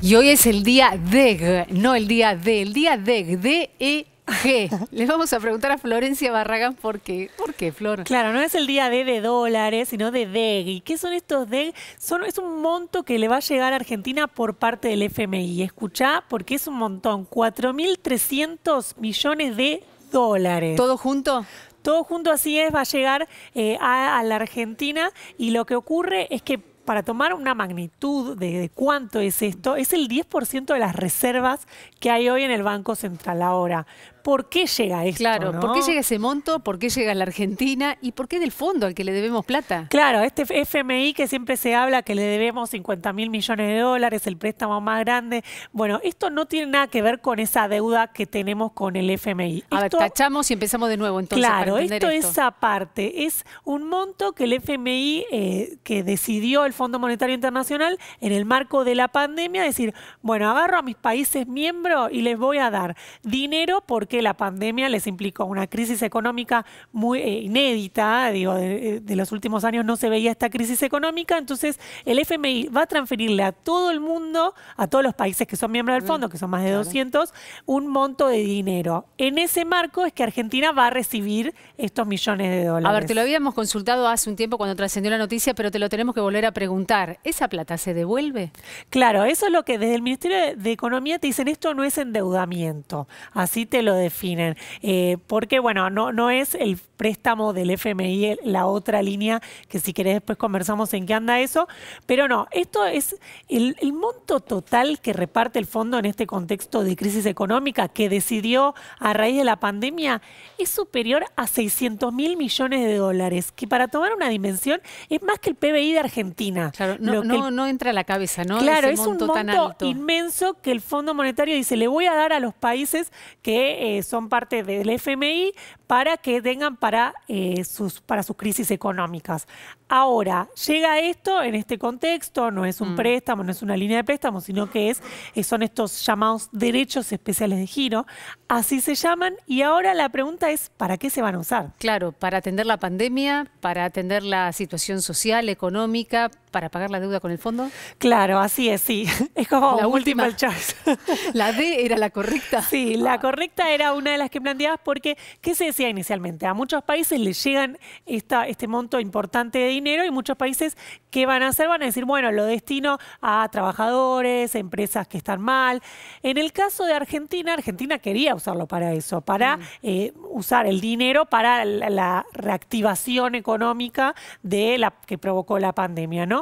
Y hoy es el día DEG, no el día D, el día DEG, d e Les vamos a preguntar a Florencia Barragán por qué. ¿Por qué, Flor? Claro, no es el día D de dólares, sino de DEG. ¿Y qué son estos DEG? es un monto que le va a llegar a Argentina por parte del FMI. Escuchá, porque es un montón. 4.300 millones de dólares. ¿Todo junto? Todo junto así es, va a llegar eh, a la Argentina y lo que ocurre es que para tomar una magnitud de, cuánto es esto, es el 10% de las reservas que hay hoy en el Banco Central ahora. ¿Por qué llega esto? Claro, ¿por qué llega ese monto? ¿Por qué llega a la Argentina? ¿Y por qué del fondo al que le debemos plata? Claro, este FMI que siempre se habla que le debemos 50 mil millones de dólares, el préstamo más grande. Bueno, esto no tiene nada que ver con esa deuda que tenemos con el FMI. A tachamos y empezamos de nuevo entonces. Claro, esto, es aparte. Es un monto que el FMI eh, que decidió Fondo Monetario Internacional en el marco de la pandemia, decir, bueno, agarro a mis países miembros y les voy a dar dinero porque la pandemia les implicó una crisis económica muy eh, inédita, digo, eh, de, los últimos años no se veía esta crisis económica, entonces el FMI va a transferirle a todo el mundo, a todos los países que son miembros del mm, fondo, que son más de 200, un monto de dinero. En ese marco es que Argentina va a recibir estos millones de dólares. A ver, te lo habíamos consultado hace un tiempo cuando trascendió la noticia, pero te lo tenemos que volver a preguntar preguntar, ¿esa plata se devuelve? Claro, eso es lo que desde el Ministerio de Economía te dicen, esto no es endeudamiento, así te lo definen. Eh, porque, bueno, no, no es el préstamo del FMI, la otra línea, que si querés después conversamos en qué anda eso, pero no, esto es el monto total que reparte el fondo en este contexto de crisis económica que decidió a raíz de la pandemia es superior a 600 mil millones de dólares, que para tomar una dimensión es más que el PBI de Argentina. Claro, no, entra a la cabeza, ¿no? Claro, es un monto inmenso que el Fondo Monetario dice, le voy a dar a los países que eh, son parte del FMI para que tengan para, eh, sus, para sus crisis económicas. Ahora, llega esto en este contexto, no es un mm. préstamo, no es una línea de préstamo, sino que es, eh, son estos llamados derechos especiales de giro, así se llaman, y ahora la pregunta es, ¿para qué se van a usar? Claro, para atender la pandemia, para atender la situación social, económica, para pagar la deuda con el fondo? Claro, así es, sí. Es como la última chance. la D era la correcta. Sí, la correcta era una de las que planteabas porque, ¿qué se decía inicialmente? A muchos países les llegan esta, este monto importante de dinero y muchos países, ¿qué van a hacer? Van a decir, bueno, lo destino a trabajadores, empresas que están mal. En el caso de Argentina, Argentina quería usarlo para eso, para mm. eh, usar el dinero para la, la reactivación económica de la que provocó la pandemia, ¿no?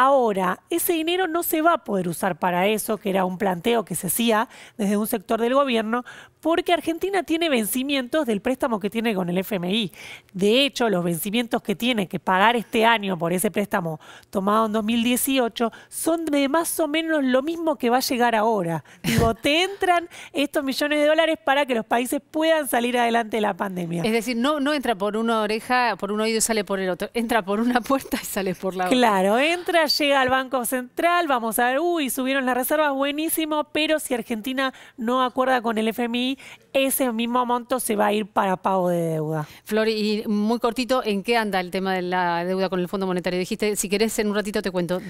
Ahora, ese dinero no se va a poder usar para eso, que era un planteo que se hacía desde un sector del gobierno, porque Argentina tiene vencimientos del préstamo que tiene con el FMI. De hecho, los vencimientos que tiene que pagar este año por ese préstamo tomado en 2018 son de más o menos lo mismo que va a llegar ahora. Digo, te entran estos millones de dólares para que los países puedan salir adelante de la pandemia. Es decir, no, no entra por una oreja, por un oído y sale por el otro. Entra por una puerta y sale por la otra. Claro, entra llega al Banco Central, vamos a ver, uy, subieron las reservas, buenísimo, pero si Argentina no acuerda con el FMI, ese mismo monto se va a ir para pago de deuda. Flor, y muy cortito, ¿en qué anda el tema de la deuda con el Fondo Monetario? Dijiste, si querés, en un ratito te cuento.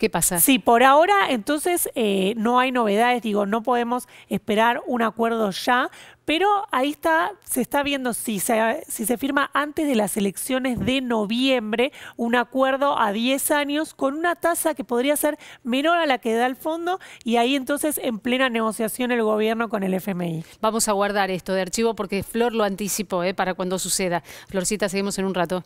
¿Qué pasa? Sí, por ahora entonces eh, no hay novedades, digo, no podemos esperar un acuerdo ya, pero ahí está, se está viendo si se, firma antes de las elecciones de noviembre un acuerdo a 10 años con una tasa que podría ser menor a la que da el fondo y ahí entonces en plena negociación el gobierno con el FMI. Vamos a guardar esto de archivo porque Flor lo anticipó eh, para cuando suceda. Florcita, seguimos en un rato.